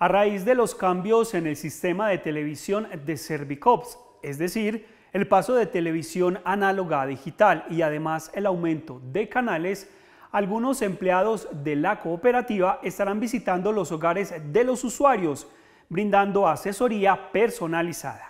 a raíz de los cambios en el sistema de televisión de Servicops, es decir, el paso de televisión análoga a digital y además el aumento de canales, algunos empleados de la cooperativa estarán visitando los hogares de los usuarios, brindando asesoría personalizada.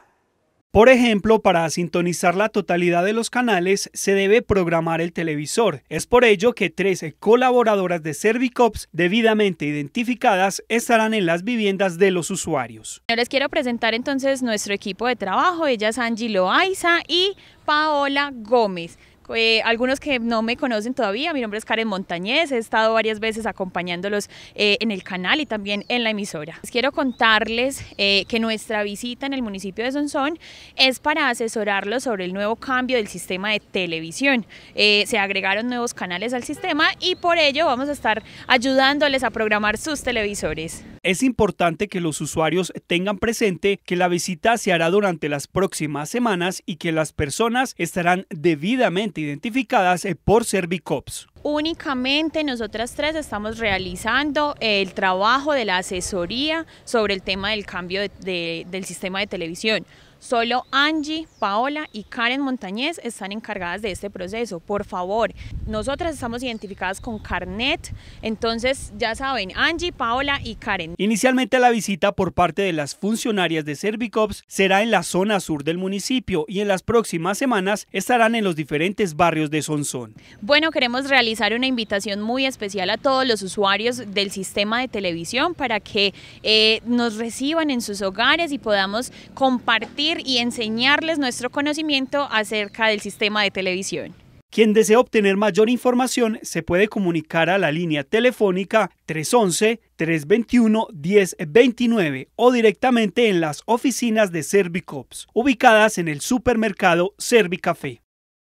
Por ejemplo, para sintonizar la totalidad de los canales se debe programar el televisor. Es por ello que 13 colaboradoras de Servicops debidamente identificadas estarán en las viviendas de los usuarios. les quiero presentar entonces nuestro equipo de trabajo. Ellas Angie Loaiza y Paola Gómez. Eh, algunos que no me conocen todavía, mi nombre es Karen Montañez, he estado varias veces acompañándolos eh, en el canal y también en la emisora. Les quiero contarles eh, que nuestra visita en el municipio de Sonsón es para asesorarlos sobre el nuevo cambio del sistema de televisión. se agregaron nuevos canales al sistema y por ello vamos a estar ayudándoles a programar sus televisores. Es importante que los usuarios tengan presente que la visita se hará durante las próximas semanas y que las personas estarán debidamente identificadas eh, por Servicops. Únicamente nosotras tres estamos realizando el trabajo de la asesoría sobre el tema del cambio del sistema de televisión. Solo Angie, Paola y Karen Montañez están encargadas de este proceso. Por favor, nosotras estamos identificadas con Carnet, entonces ya saben, Angie, Paola y Karen. Inicialmente la visita por parte de las funcionarias de Servicops será en la zona sur del municipio y en las próximas semanas estarán en los diferentes barrios de Sonsón. Bueno, queremos realizar una invitación muy especial a todos los usuarios del sistema de televisión para que eh, nos reciban en sus hogares y podamos compartir y enseñarles nuestro conocimiento acerca del sistema de televisión. Quien desea obtener mayor información se puede comunicar a la línea telefónica 311-321-1029 o directamente en las oficinas de Servicops, ubicadas en el supermercado Servicafé.